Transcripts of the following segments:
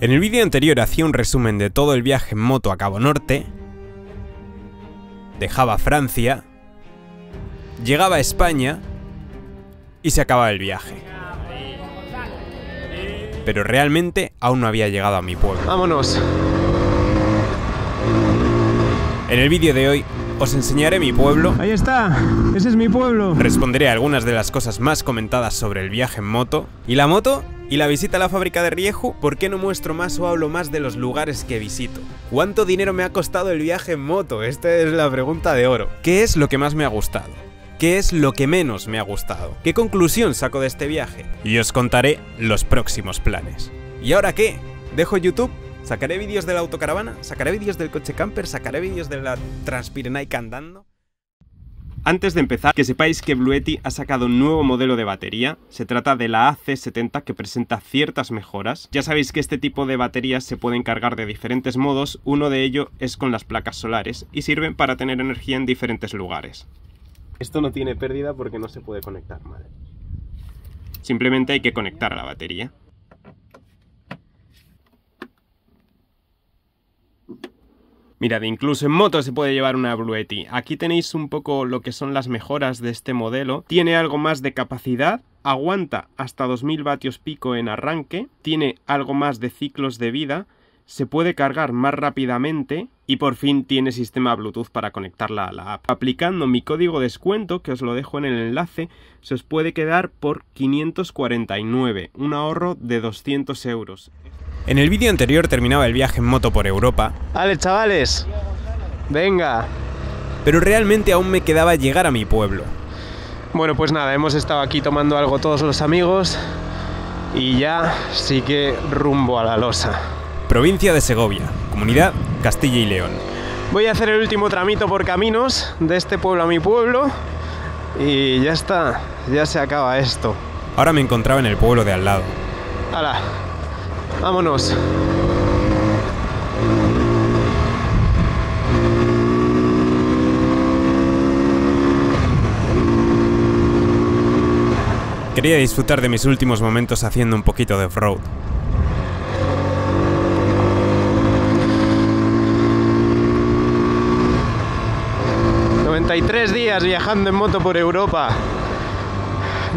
En el vídeo anterior hacía un resumen de todo el viaje en moto a Cabo Norte, dejaba Francia, llegaba a España y se acababa el viaje. Pero realmente aún no había llegado a mi pueblo. ¡Vámonos! En el vídeo de hoy os enseñaré mi pueblo. Ahí está, ese es mi pueblo. Responderé a algunas de las cosas más comentadas sobre el viaje en moto. Y la moto ¿Y la visita a la fábrica de Riejo? ¿Por qué no muestro más o hablo más de los lugares que visito? ¿Cuánto dinero me ha costado el viaje en moto? Esta es la pregunta de oro. ¿Qué es lo que más me ha gustado? ¿Qué es lo que menos me ha gustado? ¿Qué conclusión saco de este viaje? Y os contaré los próximos planes. ¿Y ahora qué? ¿Dejo YouTube? ¿Sacaré vídeos de la autocaravana? ¿Sacaré vídeos del coche camper? ¿Sacaré vídeos de la Transpirenaica andando? Antes de empezar, que sepáis que Bluetti ha sacado un nuevo modelo de batería, se trata de la AC70 que presenta ciertas mejoras. Ya sabéis que este tipo de baterías se pueden cargar de diferentes modos, uno de ellos es con las placas solares y sirven para tener energía en diferentes lugares. Esto no tiene pérdida porque no se puede conectar mal. Simplemente hay que conectar a la batería. Mirad, incluso en moto se puede llevar una Bluetti. Aquí tenéis un poco lo que son las mejoras de este modelo. Tiene algo más de capacidad, aguanta hasta 2000 vatios pico en arranque, tiene algo más de ciclos de vida, se puede cargar más rápidamente y por fin tiene sistema Bluetooth para conectarla a la app. Aplicando mi código descuento, que os lo dejo en el enlace, se os puede quedar por 549, un ahorro de 200 euros. En el vídeo anterior terminaba el viaje en moto por Europa. ¡Ale, chavales! ¡Venga! Pero realmente aún me quedaba llegar a mi pueblo. Bueno, pues nada, hemos estado aquí tomando algo todos los amigos y ya sí que rumbo a la losa. Provincia de Segovia, comunidad Castilla y León. Voy a hacer el último tramito por caminos de este pueblo a mi pueblo y ya está, ya se acaba esto. Ahora me encontraba en el pueblo de al lado. ¡Hala! Vámonos. Quería disfrutar de mis últimos momentos haciendo un poquito de off-road. ...93 días viajando en moto por Europa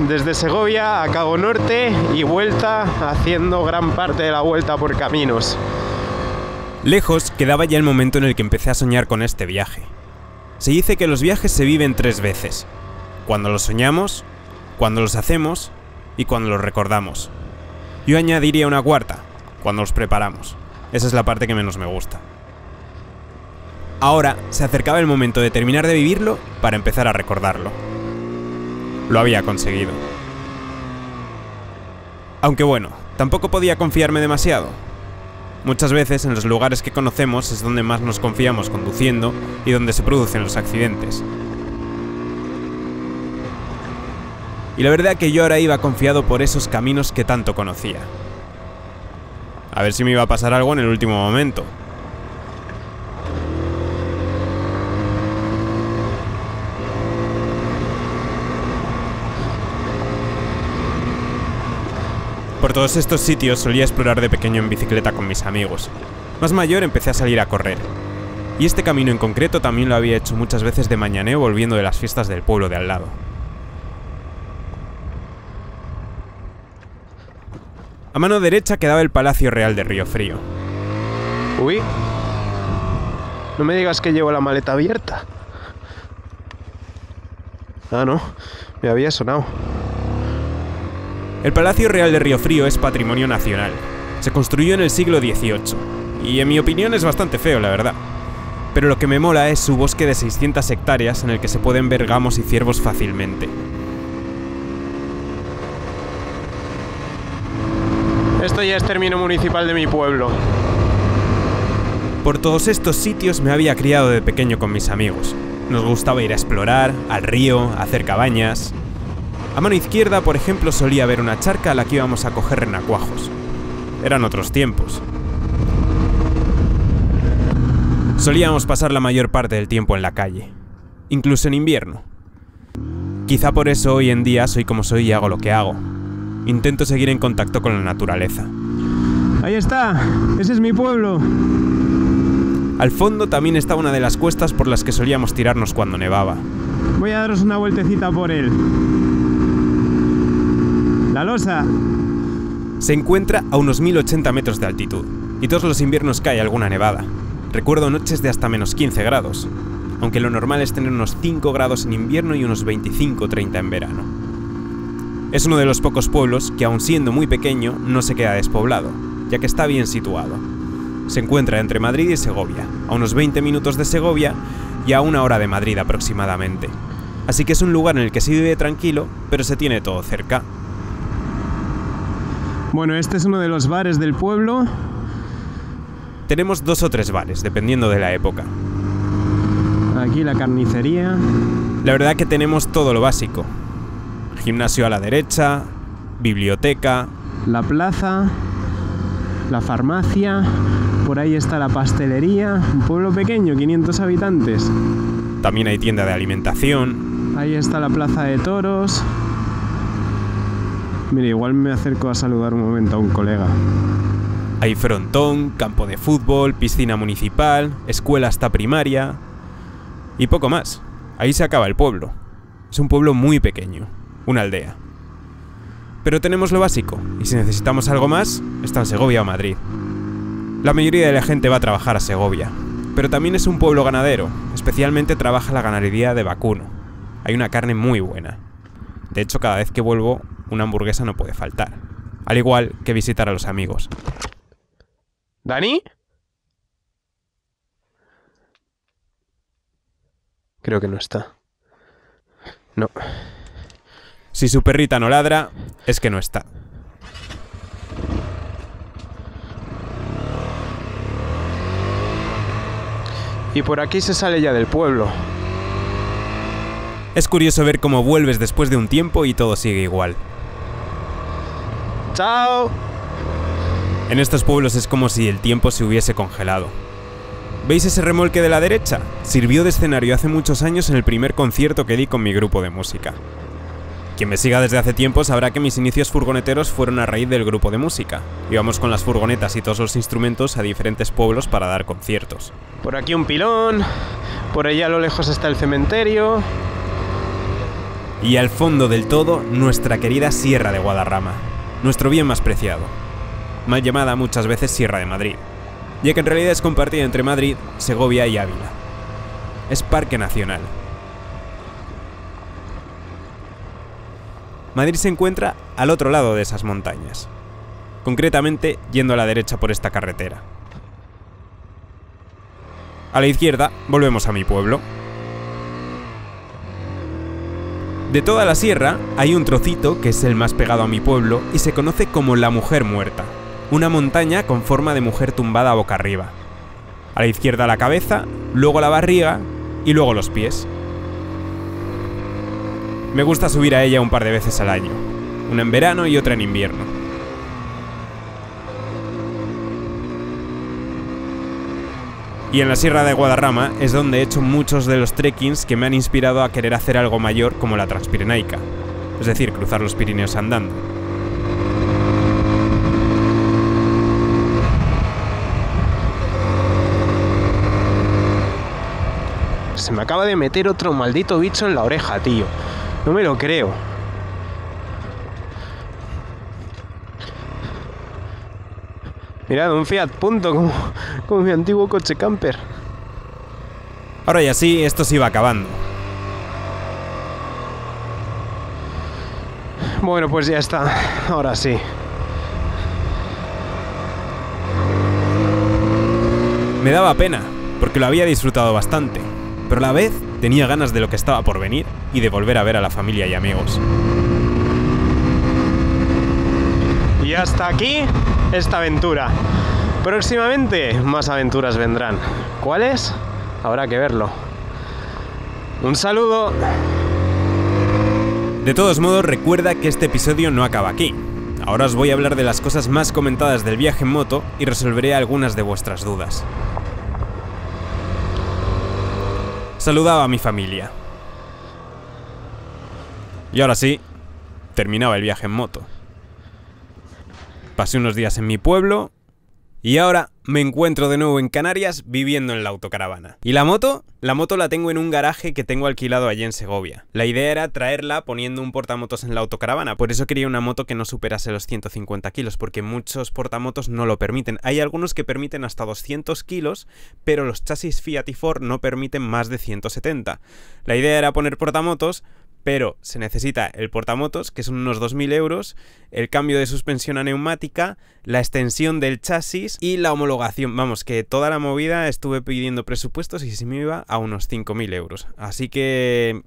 desde Segovia a Cabo Norte y vuelta, haciendo gran parte de la vuelta por caminos. Lejos quedaba ya el momento en el que empecé a soñar con este viaje. Se dice que los viajes se viven tres veces. Cuando los soñamos, cuando los hacemos y cuando los recordamos. Yo añadiría una cuarta, cuando los preparamos. Esa es la parte que menos me gusta. Ahora se acercaba el momento de terminar de vivirlo para empezar a recordarlo. Lo había conseguido. Aunque bueno, tampoco podía confiarme demasiado. Muchas veces en los lugares que conocemos es donde más nos confiamos conduciendo y donde se producen los accidentes. Y la verdad que yo ahora iba confiado por esos caminos que tanto conocía. A ver si me iba a pasar algo en el último momento, Por todos estos sitios solía explorar de pequeño en bicicleta con mis amigos. Más mayor empecé a salir a correr. Y este camino en concreto también lo había hecho muchas veces de mañaneo volviendo de las fiestas del pueblo de al lado. A mano derecha quedaba el Palacio Real de Río Frío. Uy, no me digas que llevo la maleta abierta. Ah, no, me había sonado. El Palacio Real de Río Frío es patrimonio nacional. Se construyó en el siglo XVIII, y en mi opinión es bastante feo, la verdad. Pero lo que me mola es su bosque de 600 hectáreas en el que se pueden ver gamos y ciervos fácilmente. Esto ya es término municipal de mi pueblo. Por todos estos sitios me había criado de pequeño con mis amigos. Nos gustaba ir a explorar, al río, hacer cabañas. A mano izquierda, por ejemplo, solía haber una charca a la que íbamos a coger renacuajos. Eran otros tiempos. Solíamos pasar la mayor parte del tiempo en la calle, incluso en invierno. Quizá por eso hoy en día soy como soy y hago lo que hago. Intento seguir en contacto con la naturaleza. Ahí está, ese es mi pueblo. Al fondo también está una de las cuestas por las que solíamos tirarnos cuando nevaba. Voy a daros una vueltecita por él. La losa. Se encuentra a unos 1080 metros de altitud, y todos los inviernos cae alguna nevada. Recuerdo noches de hasta menos 15 grados, aunque lo normal es tener unos 5 grados en invierno y unos 25-30 en verano. Es uno de los pocos pueblos que, aun siendo muy pequeño, no se queda despoblado, ya que está bien situado. Se encuentra entre Madrid y Segovia, a unos 20 minutos de Segovia y a una hora de Madrid aproximadamente. Así que es un lugar en el que se vive tranquilo, pero se tiene todo cerca, bueno, este es uno de los bares del pueblo. Tenemos dos o tres bares, dependiendo de la época. Aquí la carnicería. La verdad que tenemos todo lo básico. Gimnasio a la derecha, biblioteca. La plaza, la farmacia, por ahí está la pastelería, un pueblo pequeño, 500 habitantes. También hay tienda de alimentación. Ahí está la plaza de toros. Mira, igual me acerco a saludar un momento a un colega. Hay frontón, campo de fútbol, piscina municipal, escuela hasta primaria y poco más. Ahí se acaba el pueblo. Es un pueblo muy pequeño, una aldea. Pero tenemos lo básico, y si necesitamos algo más, está en Segovia o Madrid. La mayoría de la gente va a trabajar a Segovia, pero también es un pueblo ganadero, especialmente trabaja la ganadería de vacuno. Hay una carne muy buena. De hecho, cada vez que vuelvo una hamburguesa no puede faltar, al igual que visitar a los amigos. ¿Dani? Creo que no está. No. Si su perrita no ladra, es que no está. Y por aquí se sale ya del pueblo. Es curioso ver cómo vuelves después de un tiempo y todo sigue igual. Chao. En estos pueblos es como si el tiempo se hubiese congelado. ¿Veis ese remolque de la derecha? Sirvió de escenario hace muchos años en el primer concierto que di con mi grupo de música. Quien me siga desde hace tiempo sabrá que mis inicios furgoneteros fueron a raíz del grupo de música. Íbamos con las furgonetas y todos los instrumentos a diferentes pueblos para dar conciertos. Por aquí un pilón, por allá a lo lejos está el cementerio. Y al fondo del todo, nuestra querida Sierra de Guadarrama nuestro bien más preciado, mal llamada muchas veces Sierra de Madrid, ya que en realidad es compartida entre Madrid, Segovia y Ávila. Es parque nacional. Madrid se encuentra al otro lado de esas montañas, concretamente yendo a la derecha por esta carretera. A la izquierda volvemos a mi pueblo, De toda la sierra hay un trocito que es el más pegado a mi pueblo y se conoce como la Mujer Muerta, una montaña con forma de mujer tumbada boca arriba. A la izquierda la cabeza, luego la barriga y luego los pies. Me gusta subir a ella un par de veces al año, una en verano y otra en invierno. Y en la Sierra de Guadarrama es donde he hecho muchos de los trekkings que me han inspirado a querer hacer algo mayor como la Transpirenaica, es decir, cruzar los Pirineos andando. Se me acaba de meter otro maldito bicho en la oreja, tío. No me lo creo. Mirad, un Fiat Punto, como, como mi antiguo coche camper. Ahora y así, esto se iba acabando. Bueno, pues ya está. Ahora sí. Me daba pena, porque lo había disfrutado bastante, pero a la vez tenía ganas de lo que estaba por venir y de volver a ver a la familia y amigos. y hasta aquí esta aventura. Próximamente más aventuras vendrán. ¿Cuáles? Habrá que verlo. Un saludo. De todos modos, recuerda que este episodio no acaba aquí. Ahora os voy a hablar de las cosas más comentadas del viaje en moto y resolveré algunas de vuestras dudas. Saludaba a mi familia. Y ahora sí, terminaba el viaje en moto hace unos días en mi pueblo y ahora me encuentro de nuevo en Canarias viviendo en la autocaravana. ¿Y la moto? La moto la tengo en un garaje que tengo alquilado allí en Segovia. La idea era traerla poniendo un portamotos en la autocaravana, por eso quería una moto que no superase los 150 kilos, porque muchos portamotos no lo permiten. Hay algunos que permiten hasta 200 kilos, pero los chasis Fiat y Ford no permiten más de 170. La idea era poner portamotos pero se necesita el portamotos, que son unos 2.000 euros, el cambio de suspensión a neumática, la extensión del chasis y la homologación. Vamos, que toda la movida estuve pidiendo presupuestos y se me iba a unos 5.000 euros. Así que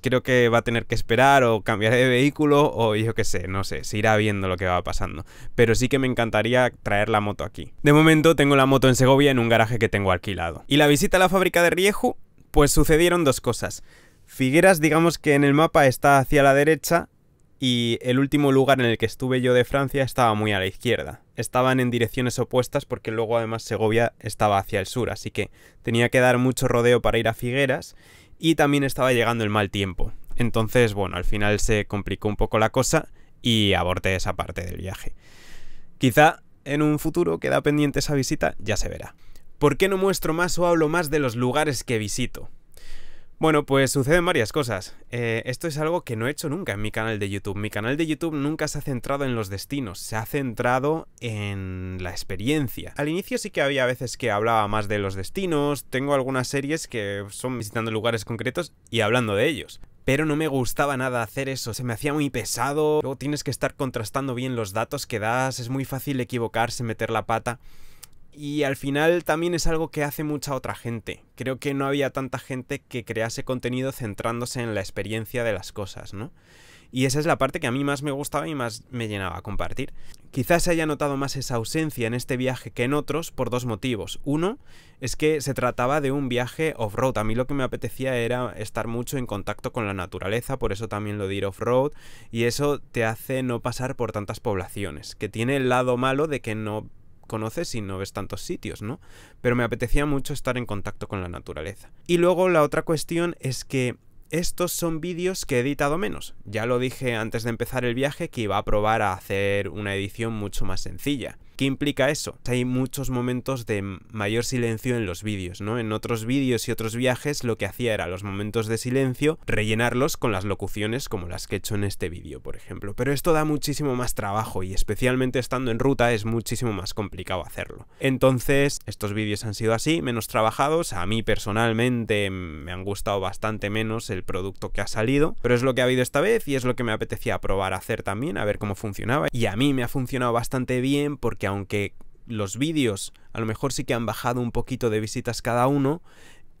creo que va a tener que esperar o cambiar de vehículo o yo qué sé, no sé, se irá viendo lo que va pasando. Pero sí que me encantaría traer la moto aquí. De momento tengo la moto en Segovia en un garaje que tengo alquilado. Y la visita a la fábrica de Rieju? pues sucedieron dos cosas. Figueras, digamos que en el mapa está hacia la derecha y el último lugar en el que estuve yo de Francia estaba muy a la izquierda. Estaban en direcciones opuestas porque luego además Segovia estaba hacia el sur, así que tenía que dar mucho rodeo para ir a Figueras y también estaba llegando el mal tiempo. Entonces, bueno, al final se complicó un poco la cosa y aborté esa parte del viaje. Quizá en un futuro queda pendiente esa visita, ya se verá. ¿Por qué no muestro más o hablo más de los lugares que visito? Bueno, pues suceden varias cosas. Eh, esto es algo que no he hecho nunca en mi canal de YouTube. Mi canal de YouTube nunca se ha centrado en los destinos, se ha centrado en la experiencia. Al inicio sí que había veces que hablaba más de los destinos, tengo algunas series que son visitando lugares concretos y hablando de ellos pero no me gustaba nada hacer eso, se me hacía muy pesado, luego tienes que estar contrastando bien los datos que das, es muy fácil equivocarse, meter la pata y al final también es algo que hace mucha otra gente. Creo que no había tanta gente que crease contenido centrándose en la experiencia de las cosas, ¿no? Y esa es la parte que a mí más me gustaba y más me llenaba a compartir. Quizás se haya notado más esa ausencia en este viaje que en otros por dos motivos. Uno es que se trataba de un viaje off-road. A mí lo que me apetecía era estar mucho en contacto con la naturaleza, por eso también lo diré off-road. Y eso te hace no pasar por tantas poblaciones, que tiene el lado malo de que no conoces y no ves tantos sitios, ¿no? Pero me apetecía mucho estar en contacto con la naturaleza. Y luego la otra cuestión es que estos son vídeos que he editado menos. Ya lo dije antes de empezar el viaje que iba a probar a hacer una edición mucho más sencilla. ¿Qué implica eso? Hay muchos momentos de mayor silencio en los vídeos, ¿no? En otros vídeos y otros viajes lo que hacía era los momentos de silencio, rellenarlos con las locuciones como las que he hecho en este vídeo, por ejemplo. Pero esto da muchísimo más trabajo y especialmente estando en ruta es muchísimo más complicado hacerlo. Entonces, estos vídeos han sido así, menos trabajados. A mí personalmente me han gustado bastante menos el producto que ha salido, pero es lo que ha habido esta vez y es lo que me apetecía probar a hacer también, a ver cómo funcionaba. Y a mí me ha funcionado bastante bien porque aunque los vídeos a lo mejor sí que han bajado un poquito de visitas cada uno,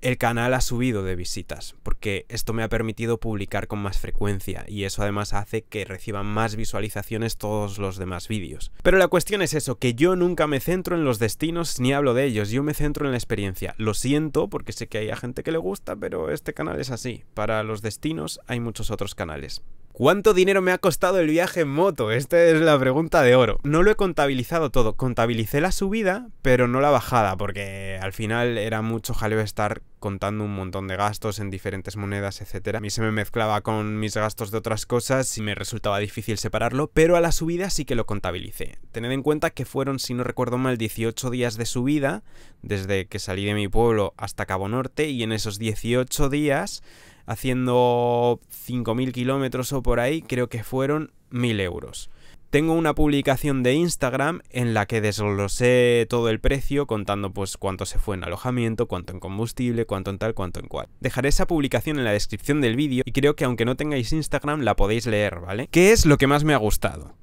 el canal ha subido de visitas, porque esto me ha permitido publicar con más frecuencia y eso además hace que reciban más visualizaciones todos los demás vídeos. Pero la cuestión es eso, que yo nunca me centro en los destinos ni hablo de ellos, yo me centro en la experiencia. Lo siento porque sé que hay a gente que le gusta, pero este canal es así. Para los destinos hay muchos otros canales. ¿Cuánto dinero me ha costado el viaje en moto? Esta es la pregunta de oro. No lo he contabilizado todo. Contabilicé la subida, pero no la bajada, porque al final era mucho jaleo estar contando un montón de gastos en diferentes monedas, etc. A mí se me mezclaba con mis gastos de otras cosas y me resultaba difícil separarlo, pero a la subida sí que lo contabilicé. Tened en cuenta que fueron, si no recuerdo mal, 18 días de subida, desde que salí de mi pueblo hasta Cabo Norte, y en esos 18 días haciendo 5.000 kilómetros o por ahí, creo que fueron 1.000 euros. Tengo una publicación de Instagram en la que desglosé todo el precio contando pues cuánto se fue en alojamiento, cuánto en combustible, cuánto en tal, cuánto en cual. Dejaré esa publicación en la descripción del vídeo y creo que aunque no tengáis Instagram la podéis leer, ¿vale? ¿Qué es lo que más me ha gustado?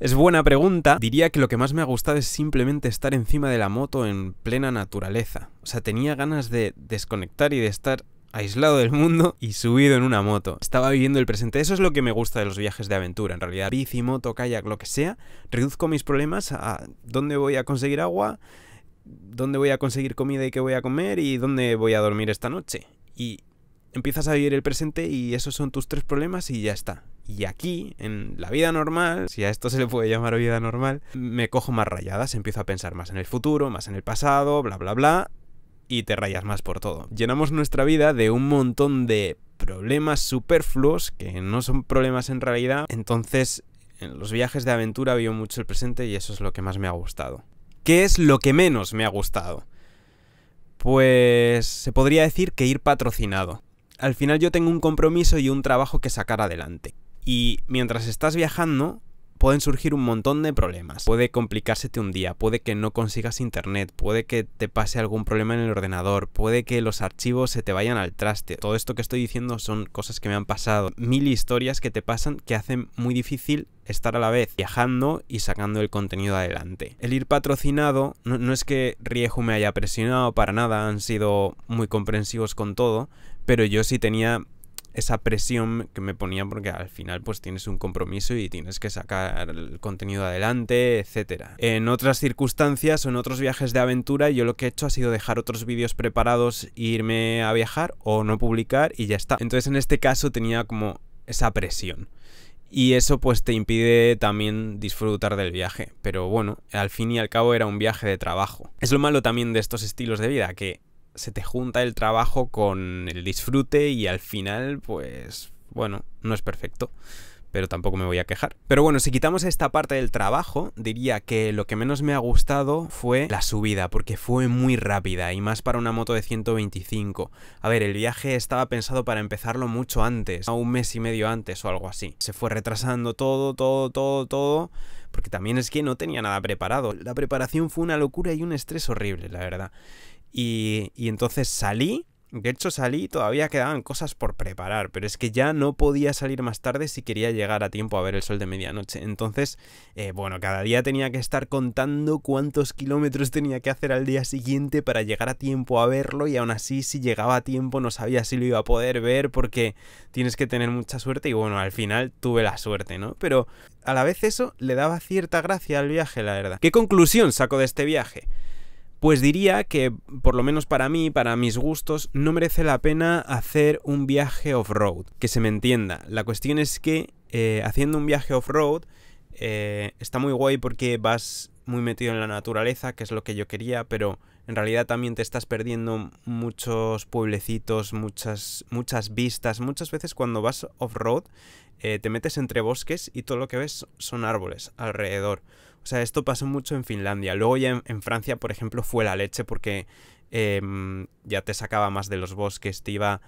Es buena pregunta. Diría que lo que más me ha gustado es simplemente estar encima de la moto en plena naturaleza. O sea, tenía ganas de desconectar y de estar aislado del mundo y subido en una moto. Estaba viviendo el presente. Eso es lo que me gusta de los viajes de aventura, en realidad. Bici, moto, kayak, lo que sea. Reduzco mis problemas a dónde voy a conseguir agua, dónde voy a conseguir comida y qué voy a comer y dónde voy a dormir esta noche. Y empiezas a vivir el presente y esos son tus tres problemas y ya está. Y aquí, en la vida normal, si a esto se le puede llamar vida normal, me cojo más rayadas, empiezo a pensar más en el futuro, más en el pasado, bla, bla, bla, y te rayas más por todo. Llenamos nuestra vida de un montón de problemas superfluos que no son problemas en realidad. Entonces, en los viajes de aventura veo mucho el presente y eso es lo que más me ha gustado. ¿Qué es lo que menos me ha gustado? Pues se podría decir que ir patrocinado. Al final yo tengo un compromiso y un trabajo que sacar adelante. Y mientras estás viajando, pueden surgir un montón de problemas. Puede complicársete un día, puede que no consigas internet, puede que te pase algún problema en el ordenador, puede que los archivos se te vayan al traste. Todo esto que estoy diciendo son cosas que me han pasado. Mil historias que te pasan que hacen muy difícil estar a la vez viajando y sacando el contenido adelante. El ir patrocinado, no, es que Rieju me haya presionado para nada, han sido muy comprensivos con todo, pero yo sí tenía esa presión que me ponía porque al final pues tienes un compromiso y tienes que sacar el contenido adelante, etc. En otras circunstancias o en otros viajes de aventura yo lo que he hecho ha sido dejar otros vídeos preparados e irme a viajar o no publicar y ya está. Entonces en este caso tenía como esa presión. Y eso pues te impide también disfrutar del viaje. Pero bueno, al fin y al cabo era un viaje de trabajo. Es lo malo también de estos estilos de vida, que se te junta el trabajo con el disfrute y al final, pues, bueno, no es perfecto. Pero tampoco me voy a quejar. Pero bueno, si quitamos esta parte del trabajo, diría que lo que menos me ha gustado fue la subida, porque fue muy rápida y más para una moto de 125. A ver, el viaje estaba pensado para empezarlo mucho antes, a un mes y medio antes o algo así. Se fue retrasando todo, todo, todo, todo porque también es que no tenía nada preparado. La preparación fue una locura y un estrés horrible, la verdad. Y, y entonces salí, de hecho salí, todavía quedaban cosas por preparar, pero es que ya no podía salir más tarde si quería llegar a tiempo a ver el sol de medianoche. Entonces, eh, bueno, cada día tenía que estar contando cuántos kilómetros tenía que hacer al día siguiente para llegar a tiempo a verlo y aún así si llegaba a tiempo no sabía si lo iba a poder ver porque tienes que tener mucha suerte y bueno, al final tuve la suerte, ¿no? Pero a la vez eso le daba cierta gracia al viaje, la verdad. ¿Qué conclusión saco de este viaje? Pues diría que, por lo menos para mí, para mis gustos, no merece la pena hacer un viaje off-road. Que se me entienda. La cuestión es que eh, haciendo un viaje off-road eh, está muy guay porque vas muy metido en la naturaleza, que es lo que yo quería, pero en realidad también te estás perdiendo muchos pueblecitos, muchas, muchas vistas. Muchas veces cuando vas off-road eh, te metes entre bosques y todo lo que ves son árboles alrededor. O sea, esto pasó mucho en Finlandia. Luego ya en, Francia, por ejemplo, fue la leche porque em, ya te sacaba más de los bosques, te iba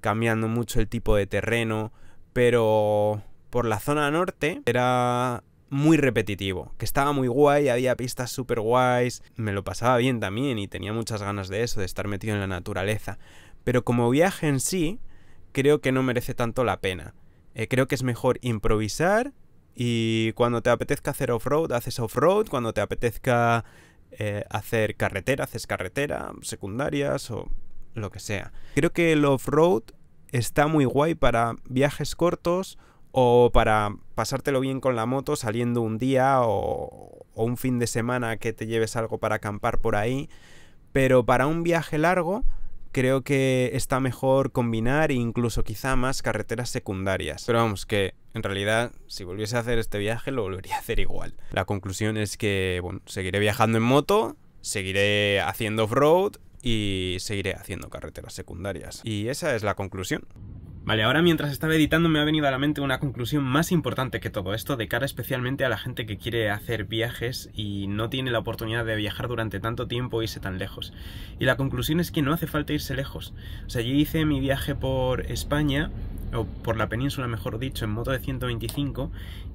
cambiando mucho el tipo de terreno, pero por la zona norte era muy repetitivo, que estaba muy guay, había pistas súper guays, me lo pasaba bien también y tenía muchas ganas de eso, de estar metido en la naturaleza. Pero como viaje en sí, creo que no merece tanto la pena. Eh, creo que es mejor improvisar y cuando te apetezca hacer off-road, haces off-road. Cuando te apetezca eh, hacer carretera, haces carretera, secundarias o lo que sea. Creo que el off-road está muy guay para viajes cortos o para pasártelo bien con la moto saliendo un día o, un fin de semana que te lleves algo para acampar por ahí. Pero para un viaje largo creo que está mejor combinar e incluso quizá más carreteras secundarias. Pero vamos, que en realidad si volviese a hacer este viaje lo volvería a hacer igual. La conclusión es que, bueno, seguiré viajando en moto, seguiré haciendo off-road y seguiré haciendo carreteras secundarias. Y esa es la conclusión. Vale, ahora mientras estaba editando me ha venido a la mente una conclusión más importante que todo esto, de cara especialmente a la gente que quiere hacer viajes y no tiene la oportunidad de viajar durante tanto tiempo e irse tan lejos. Y la conclusión es que no hace falta irse lejos. O sea, yo hice mi viaje por España, o por la península mejor dicho, en moto de 125,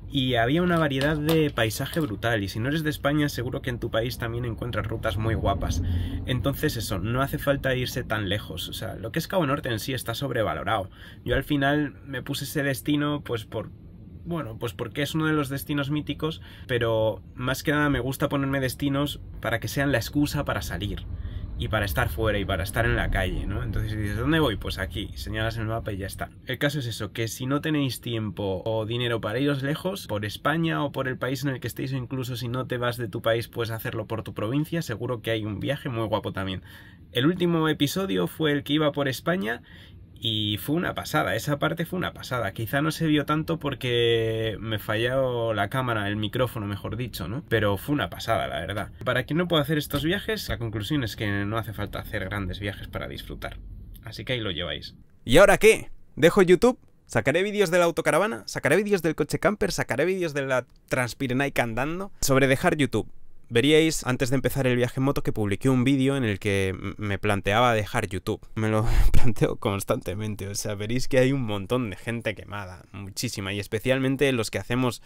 y había una variedad de paisaje brutal y si no eres de España seguro que en tu país también encuentras rutas muy guapas. Entonces eso, no hace falta irse tan lejos, o sea, lo que es Cabo Norte en sí está sobrevalorado. Yo al final me puse ese destino pues por bueno, pues porque es uno de los destinos míticos, pero más que nada me gusta ponerme destinos para que sean la excusa para salir y para estar fuera y para estar en la calle, ¿no? Entonces dices, ¿dónde voy? Pues aquí, señalas el mapa y ya está. El caso es eso, que si no tenéis tiempo o dinero para iros lejos, por España o por el país en el que estéis, o incluso si no te vas de tu país, puedes hacerlo por tu provincia, seguro que hay un viaje muy guapo también. El último episodio fue el que iba por España y fue una pasada, esa parte fue una pasada. Quizá no se vio tanto porque me falló la cámara, el micrófono, mejor dicho, ¿no? Pero fue una pasada, la verdad. Para quien no pueda hacer estos viajes, la conclusión es que no hace falta hacer grandes viajes para disfrutar. Así que ahí lo lleváis. ¿Y ahora qué? ¿Dejo YouTube? Sacaré vídeos de la autocaravana, sacaré vídeos del coche camper, sacaré vídeos de la Transpirenaica andando sobre dejar YouTube. Veríais antes de empezar el viaje en moto que publiqué un vídeo en el que me planteaba dejar YouTube. Me lo planteo constantemente, o sea, veréis que hay un montón de gente quemada, muchísima, y especialmente los que hacemos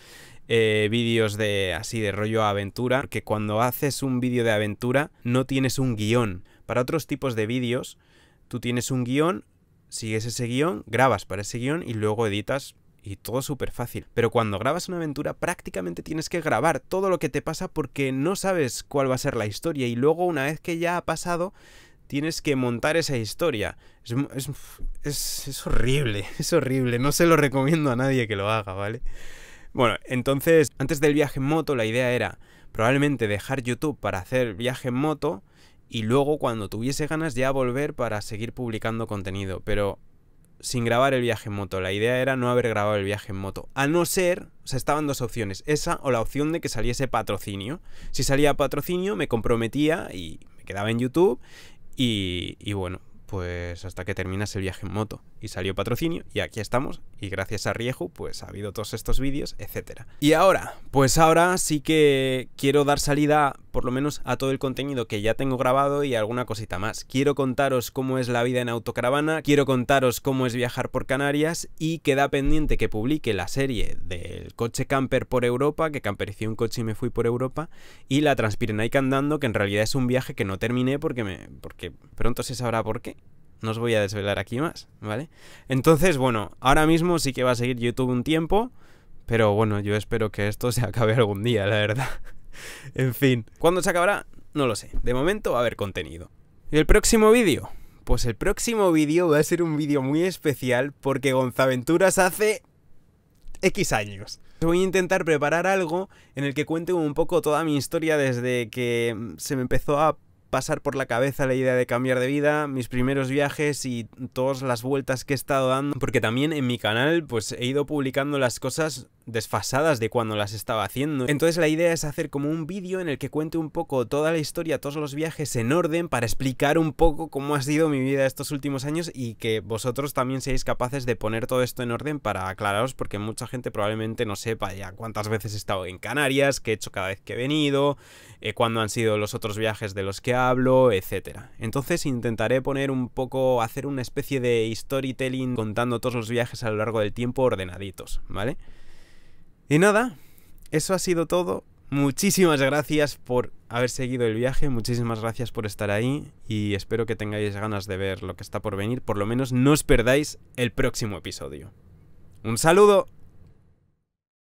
eh, vídeos de así de rollo aventura, que cuando haces un vídeo de aventura no tienes un guión. Para otros tipos de vídeos, tú tienes un guión, sigues ese guión, grabas para ese guión y luego editas y todo súper fácil. Pero cuando grabas una aventura prácticamente tienes que grabar todo lo que te pasa porque no sabes cuál va a ser la historia y luego una vez que ya ha pasado tienes que montar esa historia. Es, horrible, es horrible, no se lo recomiendo a nadie que lo haga, ¿vale? Bueno, entonces antes del viaje en moto la idea era probablemente dejar YouTube para hacer viaje en moto y luego cuando tuviese ganas ya volver para seguir publicando contenido, pero sin grabar el viaje en moto. La idea era no haber grabado el viaje en moto. A no ser, o sea, estaban dos opciones, esa o la opción de que saliese patrocinio. Si salía patrocinio, me comprometía y me quedaba en YouTube y, y bueno, pues hasta que terminase el viaje en moto y salió patrocinio y aquí estamos y gracias a Riejo pues ha habido todos estos vídeos, etcétera. Y ahora, pues ahora sí que quiero dar salida por lo menos a todo el contenido que ya tengo grabado y alguna cosita más. Quiero contaros cómo es la vida en autocaravana, quiero contaros cómo es viajar por Canarias y queda pendiente que publique la serie del coche camper por Europa, que campericé un coche y me fui por Europa, y la Transpirenaica andando, que en realidad es un viaje que no terminé porque me porque pronto se sabrá por qué no os voy a desvelar aquí más, ¿vale? Entonces, bueno, ahora mismo sí que va a seguir YouTube un tiempo, pero bueno, yo espero que esto se acabe algún día, la verdad. en fin, ¿cuándo se acabará? No lo sé, de momento va a haber contenido. ¿Y el próximo vídeo? Pues el próximo vídeo va a ser un vídeo muy especial porque Gonzaventuras hace... X años. Voy a intentar preparar algo en el que cuente un poco toda mi historia desde que se me empezó a pasar por la cabeza la idea de cambiar de vida, mis primeros viajes y todas las vueltas que he estado dando, porque también en mi canal pues he ido publicando las cosas desfasadas de cuando las estaba haciendo. Entonces la idea es hacer como un vídeo en el que cuente un poco toda la historia, todos los viajes en orden para explicar un poco cómo ha sido mi vida estos últimos años y que vosotros también seáis capaces de poner todo esto en orden para aclararos porque mucha gente probablemente no sepa ya cuántas veces he estado en Canarias, qué he hecho cada vez que he venido, eh, cuándo han sido los otros viajes de los que ha hablo, etcétera, Entonces intentaré poner un poco, hacer una especie de storytelling contando todos los viajes a lo largo del tiempo ordenaditos, ¿vale? Y nada, eso ha sido todo. Muchísimas gracias por haber seguido el viaje, muchísimas gracias por estar ahí y espero que tengáis ganas de ver lo que está por venir, por lo menos no os perdáis el próximo episodio. Un saludo.